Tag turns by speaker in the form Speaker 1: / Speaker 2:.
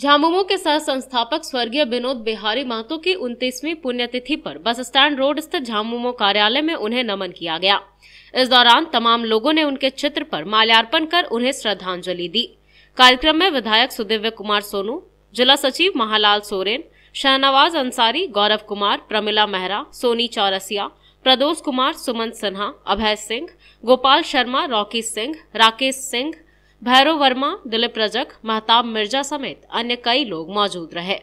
Speaker 1: झामुमो के सह संस्थापक स्वर्गीय विनोद बिहारी महतो की उन्तीसवी पुण्यतिथि पर बस स्टैंड रोड स्थित झामुमो कार्यालय में उन्हें नमन किया गया इस दौरान तमाम लोगों ने उनके चित्र पर माल्यार्पण कर उन्हें श्रद्धांजलि दी कार्यक्रम में विधायक सुदिव्य कुमार सोनू जिला सचिव महालाल सोरेन शाहनवाज अंसारी गौरव कुमार प्रमिला मेहरा सोनी चौरसिया प्रदोष कुमार सुमन सिन्हा अभय सिंह गोपाल शर्मा रॉकी सिंह राकेश सिंह भैरव वर्मा दिलीप रजक महताब मिर्जा समेत अन्य कई लोग मौजूद रहे